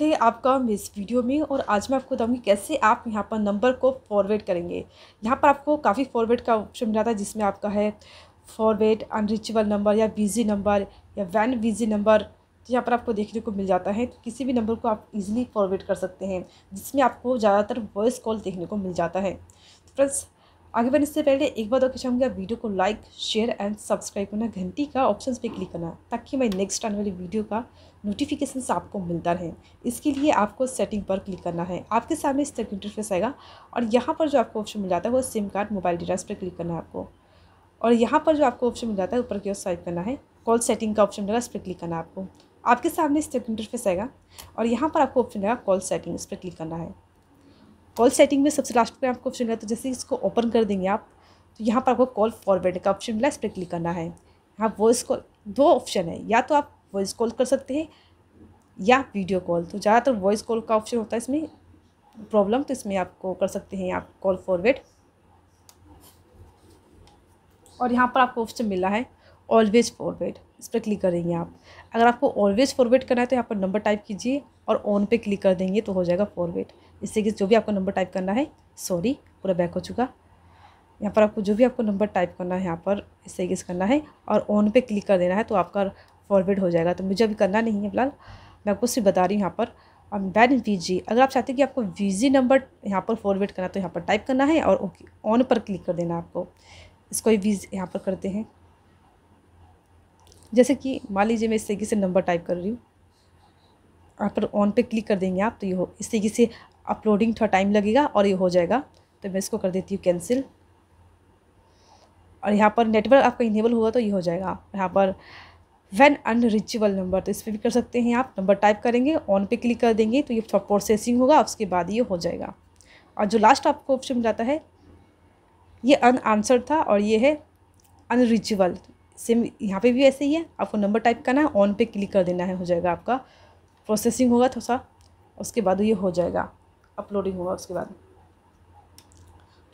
थे आपका इस वीडियो में और आज मैं आपको बताऊंगी कैसे आप यहाँ पर नंबर को फॉरवर्ड करेंगे यहाँ पर आपको काफ़ी फॉरवर्ड का ऑप्शन मिला था जिसमें आपका है फॉरवर्ड अनरीचेबल नंबर या बिजी नंबर या वैन बिजी नंबर तो यहाँ पर आपको देखने को मिल जाता है तो किसी भी नंबर को आप इजीली फॉरवर्ड कर सकते हैं जिसमें आपको ज़्यादातर वॉइस कॉल देखने को मिल जाता है तो फ्रेंड्स आगे बढ़ने से पहले एक बार और खींचा होंगे वीडियो को लाइक शेयर एंड सब्सक्राइब करना घंटी का ऑप्शन पे क्लिक करना ताकि मैं नेक्स्ट आने वाली वीडियो का नोटिफिकेशन आपको मिलता रहे इसके लिए आपको सेटिंग पर क्लिक करना है आपके सामने इस तरह इंटरफेस आएगा और यहाँ पर जो आपको ऑप्शन मिल जाता है वो सिम कार्ड मोबाइल डिवाइस पर क्लिक करना है आपको और यहाँ पर जो आपको ऑप्शन मिल जाता है ऊपर की ओर स्वाइप करना है कॉल सेटिंग का ऑप्शन मिलेगा इस पर क्लिक करना है आपको आपके सामने इस तरह इंटरफेस आएगा और यहाँ पर आपको ऑप्शन रहेगा कॉल सेटिंग इस पर क्लिक करना है कॉल सेटिंग में सबसे लास्ट में आपको ऑप्शन मिला तो जैसे इसको ओपन कर देंगे आप तो यहाँ पर आपको कॉल फॉरवर्ड का ऑप्शन मिला इस पर क्लिक करना है यहाँ वॉइस कॉल दो ऑप्शन है या तो आप वॉइस कॉल कर सकते हैं या वीडियो कॉल तो ज़्यादातर वॉइस कॉल का ऑप्शन होता है इसमें प्रॉब्लम तो इसमें आपको कर सकते हैं आप कॉल फॉरवर्ड और यहाँ पर आपको ऑप्शन मिला है ऑलवेज फॉरवर्ड इस पर क्लिक करेंगे आप अगर आपको ऑलवेज फॉरवर्ड करना है तो यहाँ पर नंबर टाइप कीजिए और ऑन पे क्लिक कर देंगे तो हो जाएगा फॉरवर्ड इससे कि जो भी आपको नंबर टाइप करना है सॉरी पूरा बैक हो चुका यहाँ पर आपको जो भी आपको नंबर टाइप करना है यहाँ पर इससे किस करना है और ऑन पे क्लिक कर देना है तो आपका फॉरवर्ड हो जाएगा तो मुझे अभी करना नहीं है फिलहाल मैं आपको सिर्फ बता रही हूँ यहाँ पर और बैन वीजी अगर आप चाहते हैं कि आपको वीजी नंबर यहाँ पर फॉरवर्ड करना तो यहाँ पर टाइप करना है और ओके ऑन पर क्लिक कर देना आपको इसको वीज यहाँ पर करते हैं जैसे कि मान लीजिए मैं इस तरीके से नंबर टाइप कर रही हूँ यहाँ पर ऑन पे क्लिक कर देंगे आप तो ये हो इस तरीके से अपलोडिंग थोड़ा टाइम लगेगा और ये हो जाएगा तो मैं इसको कर देती हूँ कैंसिल और यहाँ पर नेटवर्क आपका इनेबल हुआ तो ये हो जाएगा यहाँ पर वैन अनरिचेबल नंबर तो इस पर भी कर सकते हैं आप नंबर टाइप करेंगे ऑन पे क्लिक कर देंगे तो ये प्रोसेसिंग होगा उसके बाद ये हो जाएगा और जो लास्ट आपको ऑप्शन मिलाता है ये अन आंसर था और ये है अनरिचेबल सेम यहाँ पे भी ऐसे ही है आपको नंबर टाइप करना है ऑन पे क्लिक कर देना है हो जाएगा आपका प्रोसेसिंग होगा थोड़ा सा उसके बाद ये हो जाएगा अपलोडिंग होगा उसके बाद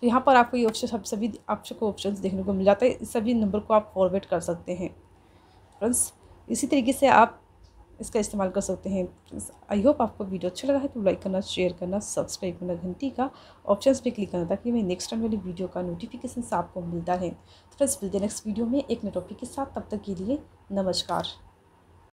तो यहाँ पर आपको ये ऑप्शन सब सभी आपको ऑप्शन देखने को मिल जाता है सभी नंबर को आप फॉरवर्ड कर सकते हैं फ्रेंड्स इसी तरीके से आप इसका इस्तेमाल कर सकते हैं आई होप आपको वीडियो अच्छा लगा है तो लाइक करना शेयर करना सब्सक्राइब करना घंटी का ऑप्शन पे क्लिक करना ताकि मैं नेक्स्ट टाइम वाली वीडियो का नोटिफिकेशन आपको मिलता है तो फ्रेंड्स मिलते नेक्स्ट वीडियो में एक नए टॉपिक के साथ तब तक के लिए नमस्कार